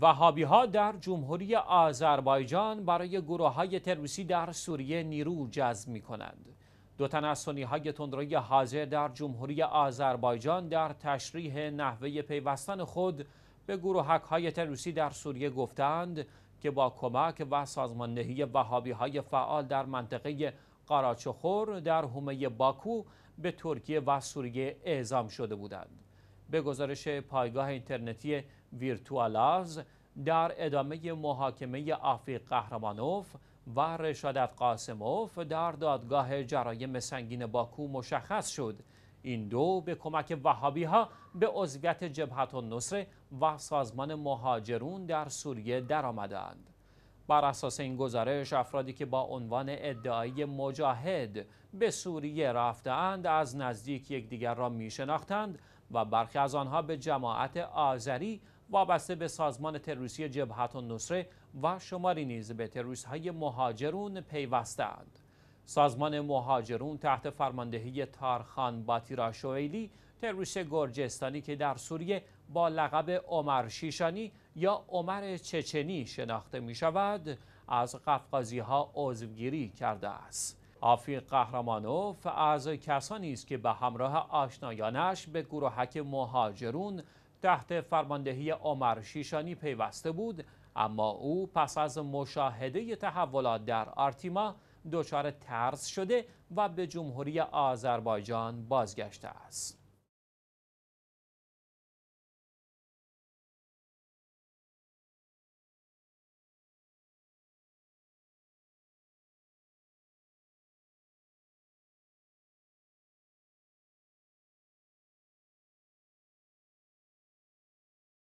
وهابی ها در جمهوری آذربایجان برای گروه های تروریستی در سوریه نیرو جذب می کنند. دو تن از سنی های تندروی حاضر در جمهوری آذربایجان در تشریح نحوه پیوستن خود به گروه های تروریستی در سوریه گفتند که با کمک و سازماندهی وهابی های فعال در منطقه قاراچخور در حومه باکو به ترکیه و سوریه اعزام شده بودند. به گزارش پایگاه اینترنتی ویرتوالاز در ادامه محاکمه آفیق قهرمانوف و رشادت قاسموف در دادگاه جرایم سنگین باکو مشخص شد این دو به کمک وهابی ها به عضویت جبهت و و سازمان مهاجرون در سوریه درآمدند. بر اساس این گزارش افرادی که با عنوان ادعای مجاهد به سوریه رفتند از نزدیک یکدیگر را می شناختند و برخی از آنها به جماعت آذری وابسته به سازمان تروریستی جبهت و و شماری نیز به تروریست های مهاجرون پیوستند. سازمان مهاجرون تحت فرماندهی تارخان باتیرا شویلی تروریست گرجستانی که در سوریه با لقب عمر شیشانی یا عمر چچنی شناخته می شود از قفقازی ها عضوگیری کرده است آفیق قهرمانوف از کسانی است که به همراه آشنایانش به گروهک مهاجرون تحت فرماندهی عمر شیشانی پیوسته بود اما او پس از مشاهده تحولات در آرتیما دچار ترس شده و به جمهوری آذربایجان بازگشته است